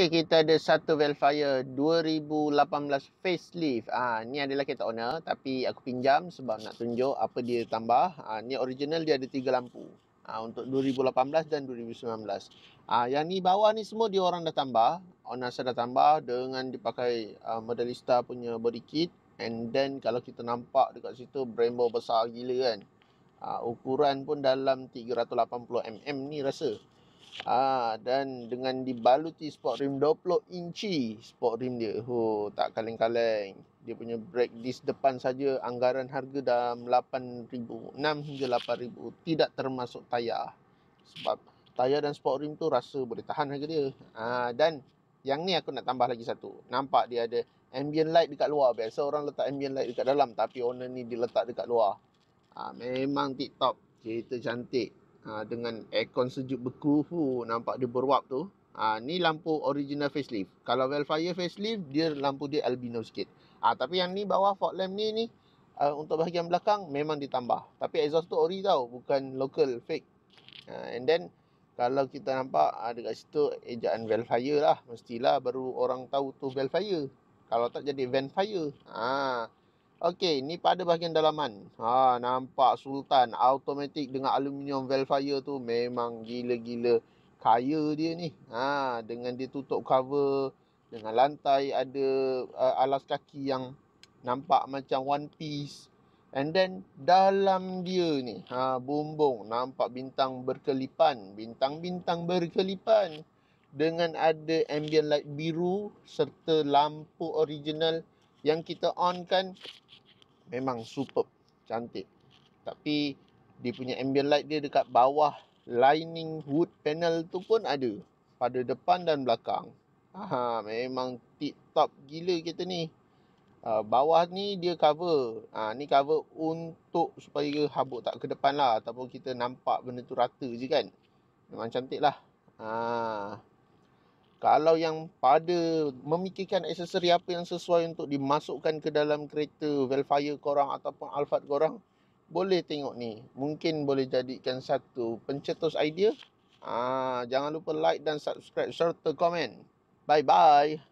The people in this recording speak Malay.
Okey, kita ada satu Velfire 2018 facelift. Ah, ha, ni adalah kereta owner tapi aku pinjam sebab nak tunjuk apa dia tambah. Ah, ha, ni original dia ada tiga lampu. Ah, ha, untuk 2018 dan 2019. Ah, ha, yang ni bawah ni semua dia orang dah tambah. Owner saya dah tambah dengan dipakai uh, ah, Modelista punya body kit and then kalau kita nampak dekat situ Brembo besar gila kan. Ah, ha, ukuran pun dalam 380 mm ni rasa. Ah dan dengan dibaluti sport rim 20 inci sport rim dia. Oh tak kaleng-kaleng. Dia punya brake disc depan saja anggaran harga dalam 8000, 6 hingga 8000 tidak termasuk tayar. Sebab tayar dan sport rim tu rasa boleh tahan harga dia. Ah dan yang ni aku nak tambah lagi satu. Nampak dia ada ambient light dekat luar. Biasa orang letak ambient light dekat dalam tapi owner ni diletak letak dekat luar. Ah memang tip top. Cerita cantik. Ha, dengan aircon sejuk beku hu, nampak dia berwap tu ha, ni lampu original facelift kalau Velfire facelift dia lampu dia albino sikit ha, tapi yang ni bawah fog lamp ni ni uh, untuk bahagian belakang memang ditambah tapi exhaust tu ori tau bukan local fake ha, and then kalau kita nampak ha, dekat situ ejaan Velfire lah mestilah baru orang tahu tu Velfire kalau tak jadi Vanfire ha, Okey, ni pada bahagian dalaman. Ha, nampak Sultan automatic dengan aluminium velfire tu memang gila-gila kaya dia ni. Ha, dengan dia tutup cover dengan lantai ada uh, alas kaki yang nampak macam one piece. And then dalam dia ni, ha bumbung nampak bintang berkelipan, bintang-bintang berkelipan dengan ada ambient light biru serta lampu original yang kita on kan memang superb cantik tapi dia punya ambient light dia dekat bawah lining wood panel tu pun ada pada depan dan belakang ha memang tip top gila kita ni Uh, bawah ni dia cover ha, Ni cover untuk supaya habuk tak ke depan lah Ataupun kita nampak benda tu rata je kan Memang cantik lah uh, ah kalau yang pada memikirkan aksesori apa yang sesuai untuk dimasukkan ke dalam kereta Velfire korang ataupun Alphard korang boleh tengok ni mungkin boleh jadikan satu pencetus idea ah jangan lupa like dan subscribe serta komen bye bye